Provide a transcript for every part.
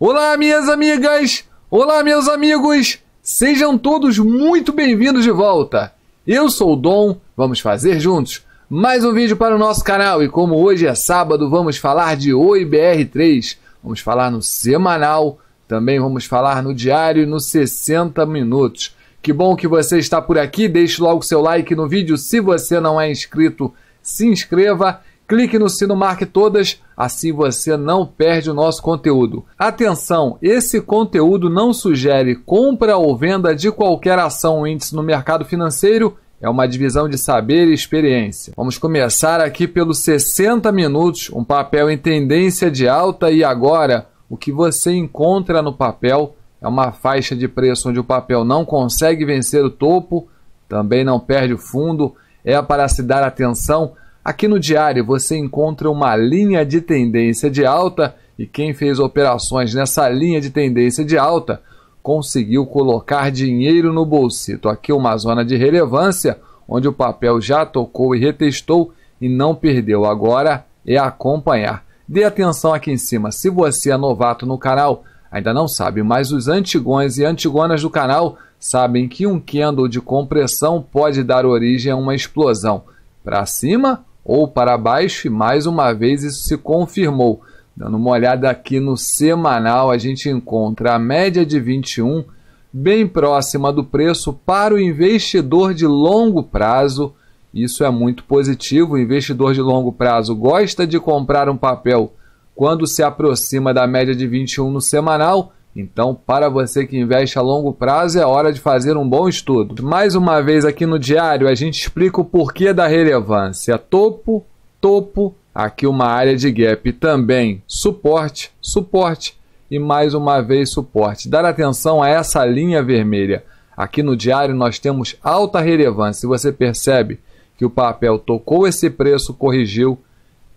Olá, minhas amigas! Olá, meus amigos! Sejam todos muito bem-vindos de volta! Eu sou o Dom, vamos fazer juntos mais um vídeo para o nosso canal e como hoje é sábado, vamos falar de OIBR3. Vamos falar no semanal, também vamos falar no diário e nos 60 minutos. Que bom que você está por aqui, deixe logo seu like no vídeo. Se você não é inscrito, se inscreva Clique no sino Marque Todas, assim você não perde o nosso conteúdo. Atenção, esse conteúdo não sugere compra ou venda de qualquer ação ou índice no mercado financeiro é uma divisão de saber e experiência. Vamos começar aqui pelos 60 minutos, um papel em tendência de alta e agora o que você encontra no papel é uma faixa de preço onde o papel não consegue vencer o topo, também não perde o fundo, é para se dar atenção. Aqui no diário você encontra uma linha de tendência de alta e quem fez operações nessa linha de tendência de alta conseguiu colocar dinheiro no bolsito. Aqui uma zona de relevância onde o papel já tocou e retestou e não perdeu. Agora é acompanhar. Dê atenção aqui em cima. Se você é novato no canal, ainda não sabe, mas os antigões e antigonas do canal sabem que um candle de compressão pode dar origem a uma explosão para cima ou para baixo, e mais uma vez isso se confirmou. Dando uma olhada aqui no semanal, a gente encontra a média de 21 bem próxima do preço para o investidor de longo prazo. Isso é muito positivo. O investidor de longo prazo gosta de comprar um papel quando se aproxima da média de 21 no semanal então, para você que investe a longo prazo, é hora de fazer um bom estudo. Mais uma vez aqui no diário, a gente explica o porquê da relevância. Topo, topo, aqui uma área de gap também. Suporte, suporte e mais uma vez suporte. Dar atenção a essa linha vermelha. Aqui no diário nós temos alta relevância. Você percebe que o papel tocou esse preço, corrigiu,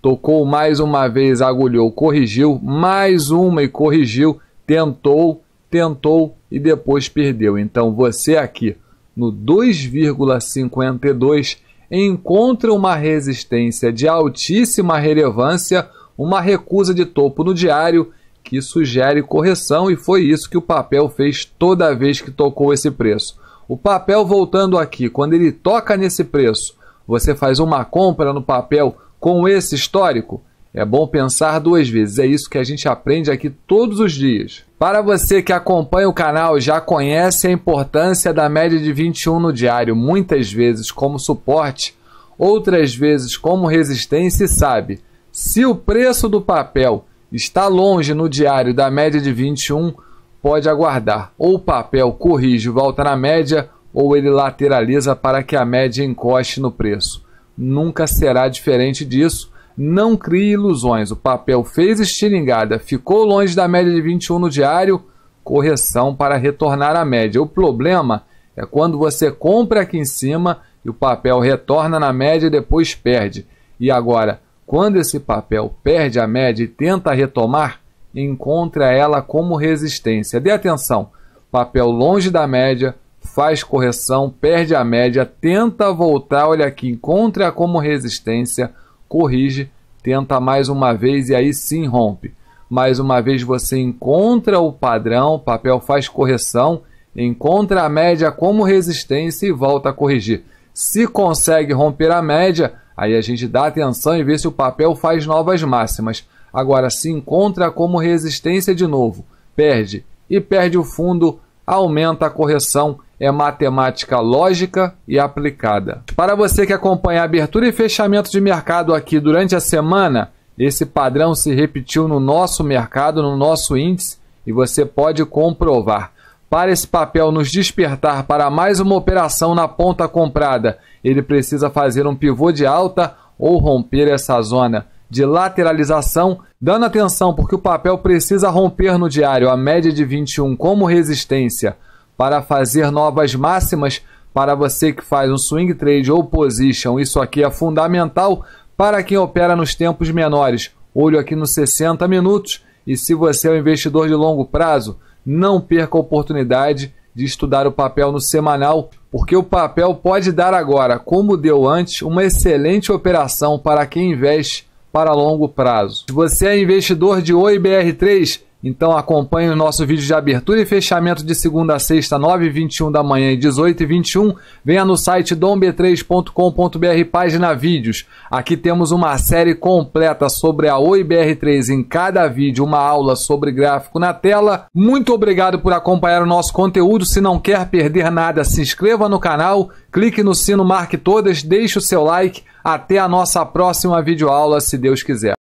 tocou mais uma vez, agulhou, corrigiu, mais uma e corrigiu tentou, tentou e depois perdeu. Então você aqui no 2,52 encontra uma resistência de altíssima relevância, uma recusa de topo no diário que sugere correção e foi isso que o papel fez toda vez que tocou esse preço. O papel voltando aqui, quando ele toca nesse preço, você faz uma compra no papel com esse histórico? É bom pensar duas vezes, é isso que a gente aprende aqui todos os dias. Para você que acompanha o canal, já conhece a importância da média de 21 no diário, muitas vezes como suporte, outras vezes como resistência, e sabe: se o preço do papel está longe no diário da média de 21, pode aguardar. Ou o papel corrige, volta na média, ou ele lateraliza para que a média encoste no preço. Nunca será diferente disso não crie ilusões. O papel fez estilingada, ficou longe da média de 21 no diário, correção para retornar à média. O problema é quando você compra aqui em cima e o papel retorna na média e depois perde. E agora, quando esse papel perde a média e tenta retomar, encontra ela como resistência. Dê atenção. Papel longe da média, faz correção, perde a média, tenta voltar, olha aqui, encontra como resistência corrige, tenta mais uma vez e aí sim rompe. Mais uma vez você encontra o padrão, o papel faz correção, encontra a média como resistência e volta a corrigir. Se consegue romper a média, aí a gente dá atenção e vê se o papel faz novas máximas. Agora, se encontra como resistência de novo, perde e perde o fundo, aumenta a correção é matemática lógica e aplicada. Para você que acompanha a abertura e fechamento de mercado aqui durante a semana, esse padrão se repetiu no nosso mercado, no nosso índice, e você pode comprovar. Para esse papel nos despertar para mais uma operação na ponta comprada, ele precisa fazer um pivô de alta ou romper essa zona de lateralização, dando atenção porque o papel precisa romper no diário a média de 21 como resistência para fazer novas máximas para você que faz um swing trade ou position. Isso aqui é fundamental para quem opera nos tempos menores. Olho aqui nos 60 minutos e se você é um investidor de longo prazo, não perca a oportunidade de estudar o papel no semanal, porque o papel pode dar agora, como deu antes, uma excelente operação para quem investe para longo prazo. Se você é investidor de OIBR3, então acompanhe o nosso vídeo de abertura e fechamento de segunda a sexta, 9 h 21 da manhã e 18 h 21. Venha no site domb3.com.br, página vídeos. Aqui temos uma série completa sobre a OIBR3 em cada vídeo, uma aula sobre gráfico na tela. Muito obrigado por acompanhar o nosso conteúdo. Se não quer perder nada, se inscreva no canal, clique no sino Marque Todas, deixe o seu like. Até a nossa próxima videoaula, se Deus quiser.